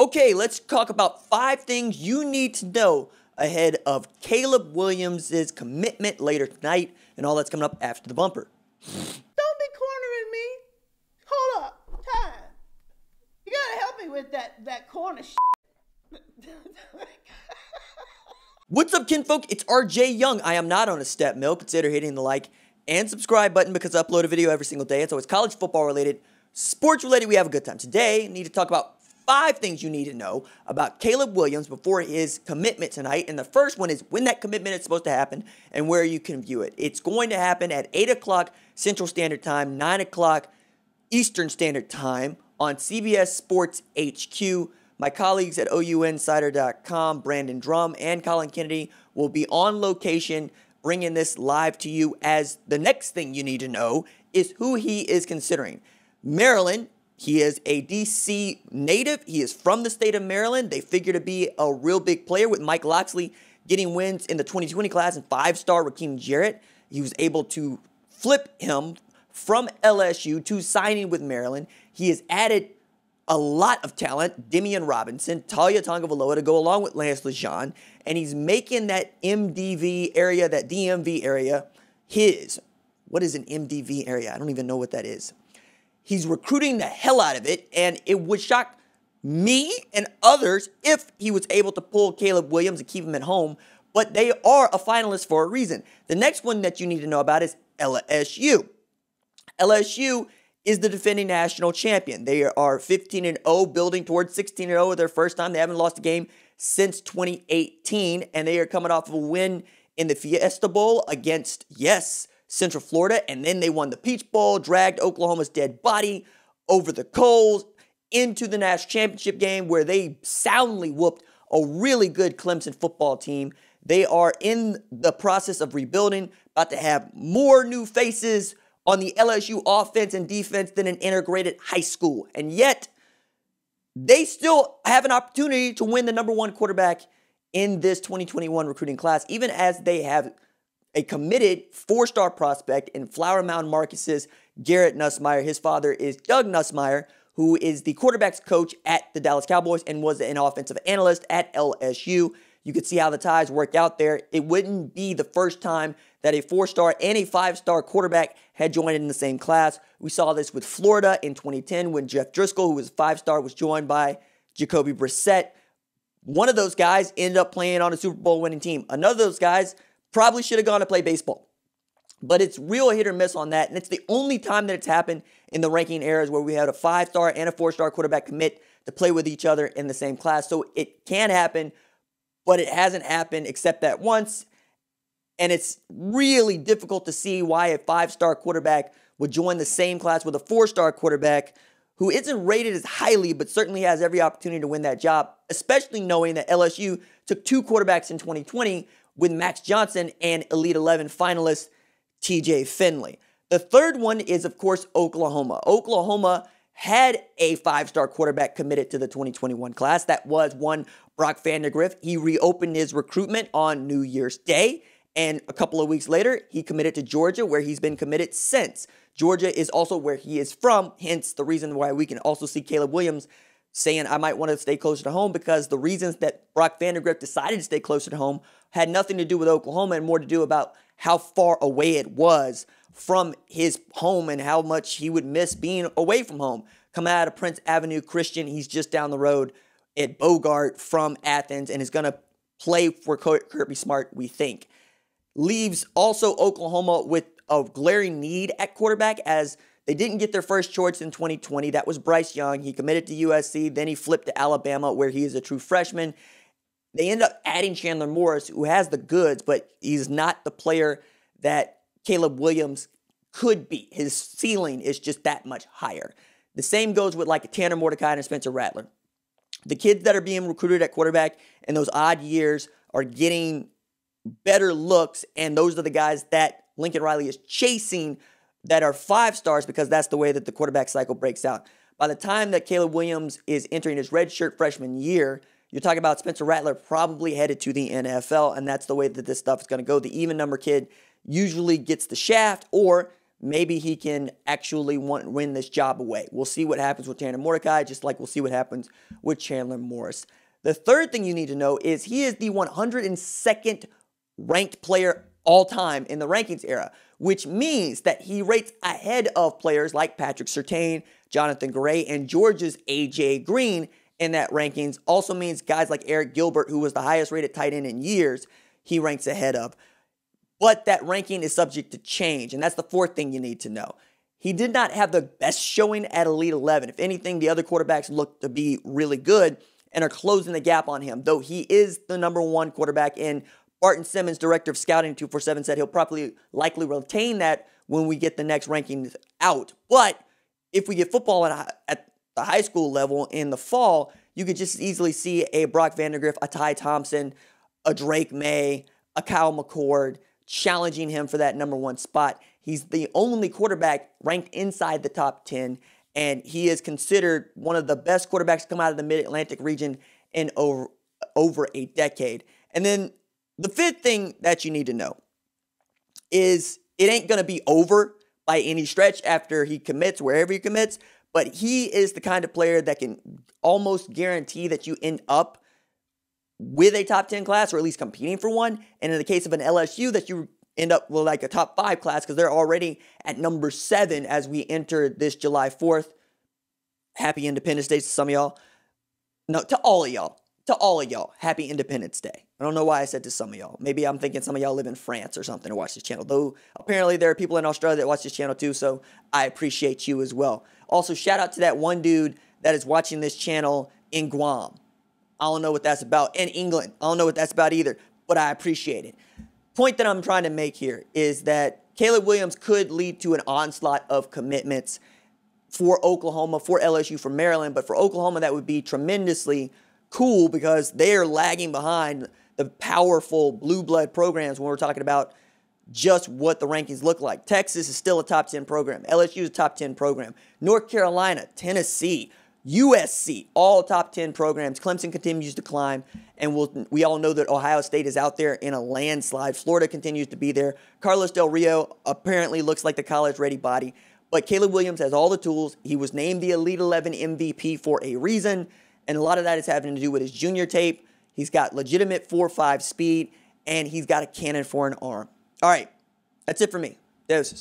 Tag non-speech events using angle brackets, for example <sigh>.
Okay, let's talk about five things you need to know ahead of Caleb Williams' commitment later tonight and all that's coming up after the bumper. Don't be cornering me. Hold up. Time. You gotta help me with that, that corner <laughs> What's up, kinfolk? It's RJ Young. I am not on a step mill. Consider hitting the like and subscribe button because I upload a video every single day. It's always college football related, sports related. We have a good time. Today, I need to talk about five things you need to know about Caleb Williams before his commitment tonight. And the first one is when that commitment is supposed to happen and where you can view it. It's going to happen at 8 o'clock Central Standard Time, 9 o'clock Eastern Standard Time on CBS Sports HQ. My colleagues at OUinsider.com, Brandon Drum and Colin Kennedy, will be on location bringing this live to you as the next thing you need to know is who he is considering. Maryland he is a DC native. He is from the state of Maryland. They figure to be a real big player with Mike Loxley getting wins in the 2020 class and five star Raheem Jarrett. He was able to flip him from LSU to signing with Maryland. He has added a lot of talent, Demian Robinson, Talia Tongavaloa to go along with Lance LeJean, and he's making that MDV area, that DMV area, his. What is an MDV area? I don't even know what that is. He's recruiting the hell out of it, and it would shock me and others if he was able to pull Caleb Williams and keep him at home. But they are a finalist for a reason. The next one that you need to know about is LSU. LSU is the defending national champion. They are 15 and 0, building towards 16 and 0 their first time. They haven't lost a game since 2018, and they are coming off of a win in the Fiesta Bowl against, yes, Central Florida, and then they won the Peach Bowl, dragged Oklahoma's dead body over the coals into the national championship game where they soundly whooped a really good Clemson football team. They are in the process of rebuilding, about to have more new faces on the LSU offense and defense than an integrated high school. And yet, they still have an opportunity to win the number one quarterback in this 2021 recruiting class, even as they have a committed four star prospect in Flower Mound Marcus's Garrett Nussmeyer. His father is Doug Nussmeyer, who is the quarterback's coach at the Dallas Cowboys and was an offensive analyst at LSU. You could see how the ties worked out there. It wouldn't be the first time that a four star and a five star quarterback had joined in the same class. We saw this with Florida in 2010 when Jeff Driscoll, who was a five star, was joined by Jacoby Brissett. One of those guys ended up playing on a Super Bowl winning team. Another of those guys Probably should have gone to play baseball. But it's real hit or miss on that. And it's the only time that it's happened in the ranking eras where we had a five star and a four star quarterback commit to play with each other in the same class. So it can happen, but it hasn't happened except that once. And it's really difficult to see why a five star quarterback would join the same class with a four star quarterback who isn't rated as highly, but certainly has every opportunity to win that job, especially knowing that LSU took two quarterbacks in 2020 with Max Johnson and Elite 11 finalist TJ Finley. The third one is, of course, Oklahoma. Oklahoma had a five star quarterback committed to the 2021 class. That was one Brock Vandergriff. He reopened his recruitment on New Year's Day. And a couple of weeks later, he committed to Georgia, where he's been committed since. Georgia is also where he is from, hence the reason why we can also see Caleb Williams saying I might want to stay closer to home because the reasons that Brock Vandergrift decided to stay closer to home had nothing to do with Oklahoma and more to do about how far away it was from his home and how much he would miss being away from home. Come out of Prince Avenue Christian, he's just down the road at Bogart from Athens and is going to play for Kirby Smart, we think. Leaves also Oklahoma with a glaring need at quarterback as they didn't get their first choice in 2020. That was Bryce Young. He committed to USC, then he flipped to Alabama, where he is a true freshman. They end up adding Chandler Morris, who has the goods, but he's not the player that Caleb Williams could be. His ceiling is just that much higher. The same goes with like Tanner Mordecai and Spencer Rattler. The kids that are being recruited at quarterback in those odd years are getting better looks, and those are the guys that Lincoln Riley is chasing that are five stars because that's the way that the quarterback cycle breaks out. By the time that Caleb Williams is entering his redshirt freshman year, you're talking about Spencer Rattler probably headed to the NFL, and that's the way that this stuff is going to go. The even number kid usually gets the shaft, or maybe he can actually want, win this job away. We'll see what happens with Tanner Mordecai, just like we'll see what happens with Chandler Morris. The third thing you need to know is he is the 102nd ranked player all time in the rankings era, which means that he rates ahead of players like Patrick Sertain, Jonathan Gray, and Georgia's AJ Green in that rankings. Also means guys like Eric Gilbert, who was the highest rated tight end in years, he ranks ahead of. But that ranking is subject to change, and that's the fourth thing you need to know. He did not have the best showing at Elite 11. If anything, the other quarterbacks look to be really good and are closing the gap on him, though he is the number one quarterback in Barton Simmons, director of scouting 247, said he'll probably likely retain that when we get the next rankings out. But if we get football at, at the high school level in the fall, you could just easily see a Brock Vandergrift, a Ty Thompson, a Drake May, a Kyle McCord challenging him for that number one spot. He's the only quarterback ranked inside the top 10, and he is considered one of the best quarterbacks to come out of the mid Atlantic region in over, over a decade. And then the fifth thing that you need to know is it ain't going to be over by any stretch after he commits, wherever he commits, but he is the kind of player that can almost guarantee that you end up with a top 10 class or at least competing for one. And in the case of an LSU, that you end up with like a top five class because they're already at number seven as we enter this July 4th. Happy Independence Day to some of y'all. No, to all of y'all. To all of y'all. Happy Independence Day. I don't know why I said to some of y'all. Maybe I'm thinking some of y'all live in France or something to watch this channel. Though apparently there are people in Australia that watch this channel too, so I appreciate you as well. Also, shout out to that one dude that is watching this channel in Guam. I don't know what that's about. In England, I don't know what that's about either, but I appreciate it. Point that I'm trying to make here is that Caleb Williams could lead to an onslaught of commitments for Oklahoma, for LSU, for Maryland, but for Oklahoma, that would be tremendously cool because they are lagging behind the powerful blue blood programs when we're talking about just what the rankings look like. Texas is still a top 10 program. LSU is a top 10 program. North Carolina, Tennessee, USC, all top 10 programs. Clemson continues to climb, and we'll, we all know that Ohio State is out there in a landslide. Florida continues to be there. Carlos Del Rio apparently looks like the college ready body, but Caleb Williams has all the tools. He was named the Elite 11 MVP for a reason, and a lot of that is having to do with his junior tape He's got legitimate 4 5 speed, and he's got a cannon for an arm. All right, that's it for me. Doses.